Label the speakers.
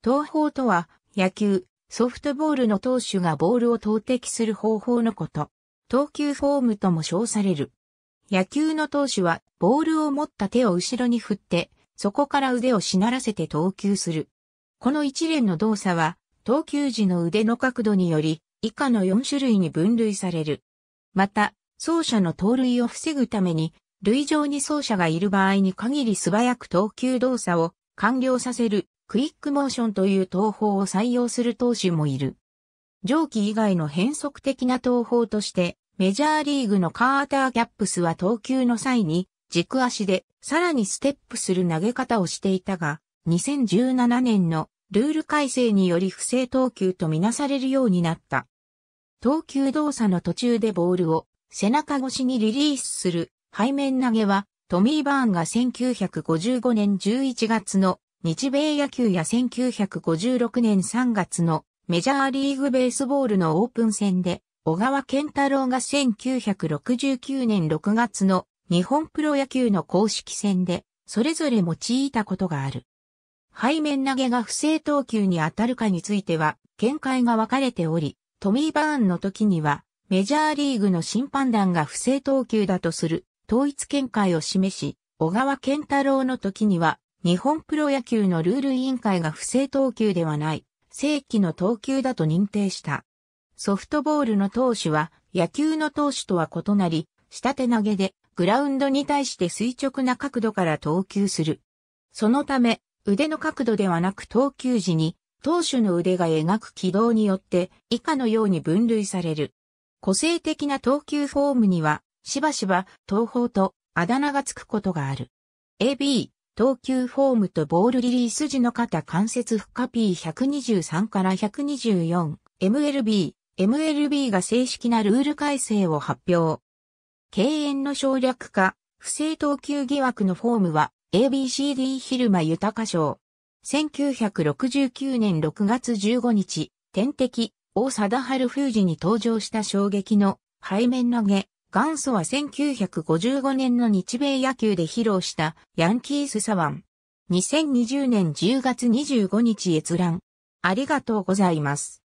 Speaker 1: 投法とは、野球、ソフトボールの投手がボールを投擲する方法のこと。投球フォームとも称される。野球の投手は、ボールを持った手を後ろに振って、そこから腕をしならせて投球する。この一連の動作は、投球時の腕の角度により、以下の4種類に分類される。また、走者の盗塁を防ぐために、塁上に走者がいる場合に限り素早く投球動作を完了させるクイックモーションという投法を採用する投手もいる。上記以外の変則的な投法として、メジャーリーグのカーター・キャップスは投球の際に、軸足でさらにステップする投げ方をしていたが、2017年のルール改正により不正投球とみなされるようになった。投球動作の途中でボールを背中越しにリリースする背面投げはトミー・バーンが1955年11月の日米野球や1956年3月のメジャーリーグベースボールのオープン戦で、小川健太郎が1969年6月の日本プロ野球の公式戦で、それぞれ用いたことがある。背面投げが不正投球に当たるかについては、見解が分かれており、トミー・バーンの時には、メジャーリーグの審判団が不正投球だとする統一見解を示し、小川健太郎の時には日本プロ野球のルール委員会が不正投球ではない、正規の投球だと認定した。ソフトボールの投手は野球の投手とは異なり、下手投げでグラウンドに対して垂直な角度から投球する。そのため、腕の角度ではなく投球時に、投手の腕が描く軌道によって以下のように分類される。個性的な投球フォームには、しばしば、東方とあだ名がつくことがある。AB、投球フォームとボールリリース時の肩関節負荷 P123 から 124MLB、MLB が正式なルール改正を発表。敬遠の省略化、不正投球疑惑のフォームは ABCD 昼間豊賞。1969年6月15日、天敵、大貞治封じに登場した衝撃の背面投げ、元祖は1955年の日米野球で披露したヤンキース左腕。2020年10月25日閲覧。ありがとうございます。